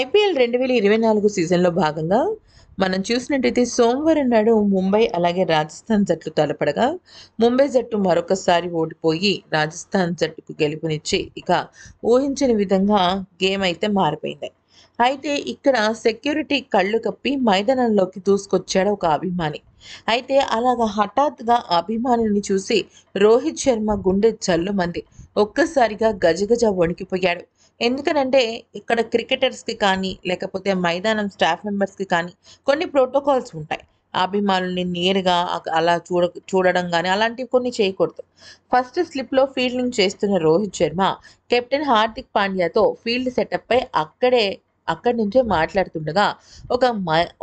IPL రెండు వేల ఇరవై నాలుగు సీజన్లో భాగంగా మనం చూసినట్టయితే సోమవారం నాడు ముంబై అలాగే రాజస్థాన్ జట్లు తలపడగా ముంబై జట్టు మరొకసారి ఓడిపోయి రాజస్థాన్ జట్టుకు గెలుపునిచ్చి ఇక ఊహించని విధంగా గేమ్ అయితే మారిపోయింది అయితే ఇక్కడ సెక్యూరిటీ కళ్ళు కప్పి మైదానంలోకి దూసుకొచ్చాడు ఒక అభిమాని అయితే అలాగ హఠాత్తుగా అభిమానిని చూసి రోహిత్ శర్మ గుండె చల్లుమంది ఒక్కసారిగా గజగజ వణికిపోయాడు ఎందుకనంటే ఇక్కడ క్రికెటర్స్కి కానీ లేకపోతే మైదానం స్టాఫ్ మెంబర్స్కి కానీ కొన్ని ప్రోటోకాల్స్ ఉంటాయి అభిమానుల్ని నేరుగా అలా చూడ చూడడం కానీ అలాంటివి కొన్ని చేయకూడదు ఫస్ట్ స్లిప్లో ఫీల్డింగ్ చేస్తున్న రోహిత్ శర్మ కెప్టెన్ హార్దిక్ పాండ్యాతో ఫీల్డ్ సెటప్పై అక్కడే అక్కడి నుంచే మాట్లాడుతుండగా ఒక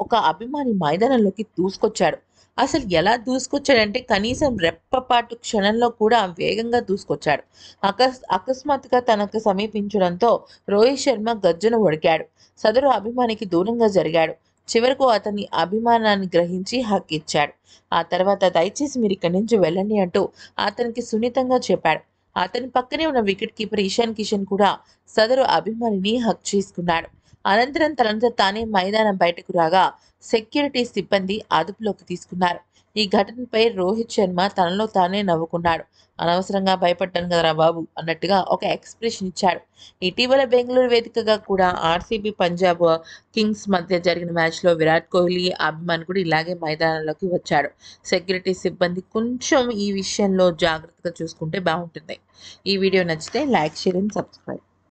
ఒక అభిమాని మైదానంలోకి దూసుకొచ్చాడు అసలు ఎలా దూసుకొచ్చాడంటే కనీసం రెప్పపాటు క్షణంలో కూడా వేగంగా దూసుకొచ్చాడు అకస్ అకస్మాత్తుగా తనకు సమీపించడంతో రోహిత్ శర్మ గజ్జను ఒడికాడు సదరు అభిమానికి దూరంగా జరిగాడు చివరకు అతని అభిమానాన్ని గ్రహించి హక్ ఇచ్చాడు ఆ తర్వాత దయచేసి మీరు ఇక్కడి నుంచి వెళ్ళండి అంటూ అతనికి సున్నితంగా చెప్పాడు అతని పక్కనే ఉన్న వికెట్ కీపర్ ఇషాన్ కిషన్ కూడా సదరు అభిమానిని హక్ చేసుకున్నాడు అనంతరం తనంత తానే మైదానం బయటకు రాగా సెక్యూరిటీ సిబ్బంది అదుపులోకి తీసుకున్నారు ఈ ఘటనపై రోహిత్ శర్మ తనలో తానే నవ్వుకున్నాడు అనవసరంగా భయపడ్డాను కదరా బాబు అన్నట్టుగా ఒక ఎక్స్ప్రెషన్ ఇచ్చాడు ఇటీవల బెంగళూరు వేదికగా కూడా ఆర్సీబీ పంజాబ్ కింగ్స్ మధ్య జరిగిన మ్యాచ్లో విరాట్ కోహ్లీ అభిమానుడు కూడా ఇలాగే మైదానంలోకి వచ్చాడు సెక్యూరిటీ సిబ్బంది కొంచెం ఈ విషయంలో జాగ్రత్తగా చూసుకుంటే బాగుంటుంది ఈ వీడియో నచ్చితే లైక్ షేర్ అండ్ సబ్స్క్రైబ్